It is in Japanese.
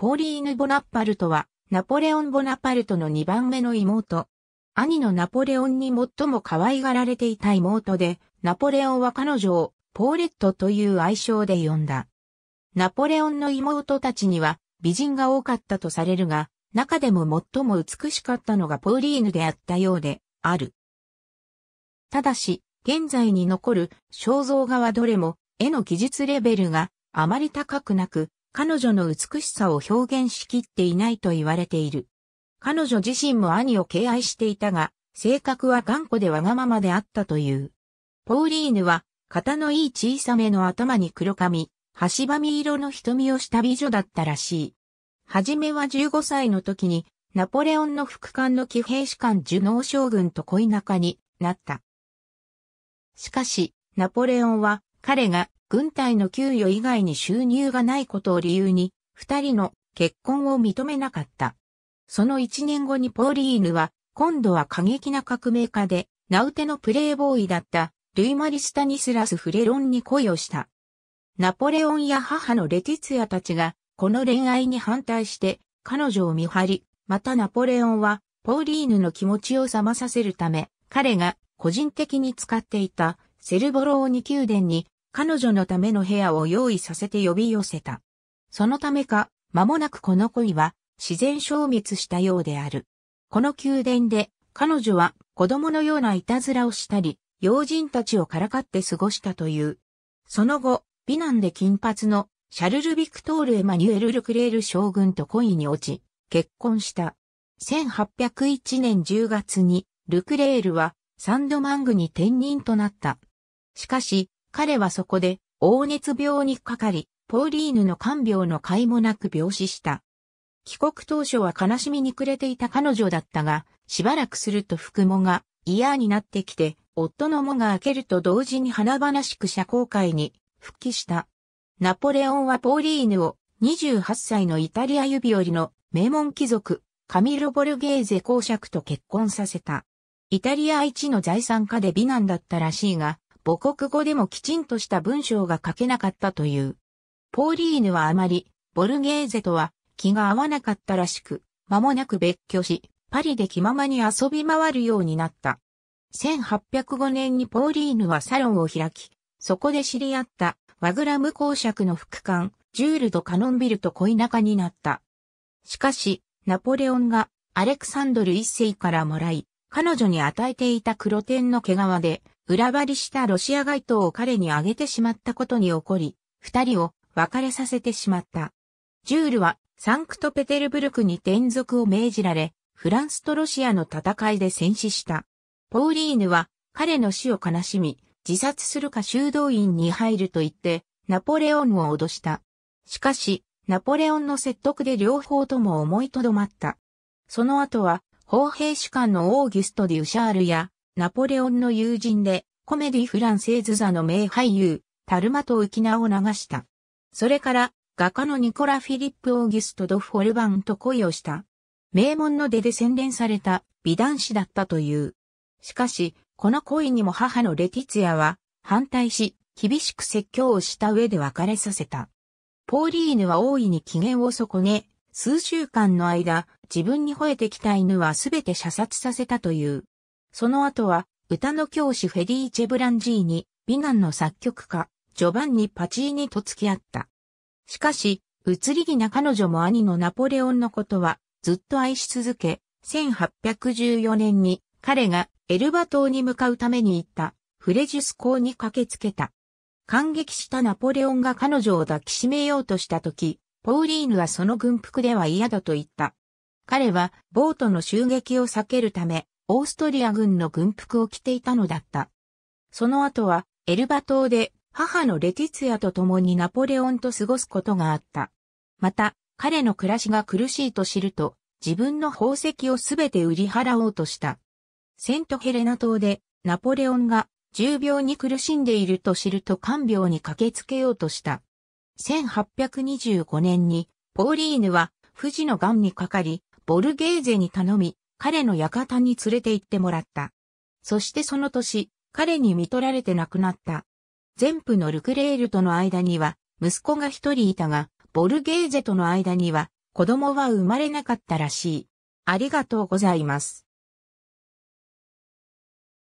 ポーリーヌ・ボナッパルトは、ナポレオン・ボナパルトの2番目の妹。兄のナポレオンに最も可愛がられていた妹で、ナポレオンは彼女をポーレットという愛称で呼んだ。ナポレオンの妹たちには美人が多かったとされるが、中でも最も美しかったのがポーリーヌであったようである。ただし、現在に残る肖像画はどれも絵の技術レベルがあまり高くなく、彼女の美しさを表現しきっていないと言われている。彼女自身も兄を敬愛していたが、性格は頑固でわがままであったという。ポーリーヌは、型のいい小さめの頭に黒髪、端み色の瞳をした美女だったらしい。はじめは15歳の時に、ナポレオンの副官の騎兵士官受脳将軍と恋仲になった。しかし、ナポレオンは彼が軍隊の給与以外に収入がないことを理由に、二人の結婚を認めなかった。その一年後にポーリーヌは、今度は過激な革命家で、ナウテのプレイボーイだった、ルイマリ・スタニスラス・フレロンに恋をした。ナポレオンや母のレティツヤたちが、この恋愛に反対して、彼女を見張り、またナポレオンは、ポーリーヌの気持ちを覚まさせるため、彼が個人的に使っていたセルボローニ宮殿に彼女のための部屋を用意させて呼び寄せた。そのためか、間もなくこの恋は自然消滅したようである。この宮殿で彼女は子供のようないたずらをしたり、要人たちをからかって過ごしたという。その後、美男で金髪のシャルル・ビクトール・エマニュエル・ルクレール将軍と恋に落ち、結婚した。1801年10月に、ルクレールはサンドマングに転任となった。しかし、彼はそこで、黄熱病にかかり、ポーリーヌの看病の甲斐もなく病死した。帰国当初は悲しみに暮れていた彼女だったが、しばらくすると服もが嫌になってきて、夫のもが明けると同時に華々しく社交界に復帰した。ナポレオンはポーリーヌを28歳のイタリア指折りの名門貴族、カミロ・ボルゲーゼ公爵と結婚させた。イタリア一の財産家で美男だったらしいが、母国語でもきちんとした文章が書けなかったという。ポーリーヌはあまり、ボルゲーゼとは気が合わなかったらしく、間もなく別居し、パリで気ままに遊び回るようになった。1805年にポーリーヌはサロンを開き、そこで知り合ったワグラム公爵の副官、ジュール・ド・カノンビルと恋仲になった。しかし、ナポレオンがアレクサンドル一世からもらい、彼女に与えていた黒点の毛皮で裏張りしたロシア街頭を彼にあげてしまったことに怒り、二人を別れさせてしまった。ジュールはサンクトペテルブルクに転属を命じられ、フランスとロシアの戦いで戦死した。ポーリーヌは彼の死を悲しみ、自殺するか修道院に入ると言って、ナポレオンを脅した。しかし、ナポレオンの説得で両方とも思いとどまった。その後は、砲兵士官のオーギュスト・デュシャールや、ナポレオンの友人で、コメディフランセーズ座の名俳優、タルマと浮き名を流した。それから、画家のニコラ・フィリップ・オーギュスト・ド・フォルバンと恋をした。名門の出で洗練された美男子だったという。しかし、この恋にも母のレティツヤは反対し、厳しく説教をした上で別れさせた。ポーリーヌは大いに機嫌を損ね、数週間の間、自分に吠えてきた犬はすべて射殺させたという。その後は、歌の教師フェリーチェ・ブランジーに、美男の作曲家、ジョバンニ・パチーニと付き合った。しかし、移り気な彼女も兄のナポレオンのことは、ずっと愛し続け、1814年に彼がエルバ島に向かうために行ったフレジュス港に駆けつけた。感激したナポレオンが彼女を抱きしめようとした時、ポーリーヌはその軍服では嫌だと言った。彼はボートの襲撃を避けるため、オーストリア軍の軍服を着ていたのだった。その後は、エルバ島で母のレティツヤと共にナポレオンと過ごすことがあった。また、彼の暮らしが苦しいと知ると、自分の宝石をすべて売り払おうとした。セントヘレナ島でナポレオンが重病に苦しんでいると知ると看病に駆けつけようとした。1825年にポーリーヌは富士の癌にかかり、ボルゲーゼに頼み、彼の館に連れて行ってもらった。そしてその年、彼に見取られて亡くなった。全部のルクレールとの間には、息子が一人いたが、ボルゲーゼとの間には、子供は生まれなかったらしい。ありがとうございます。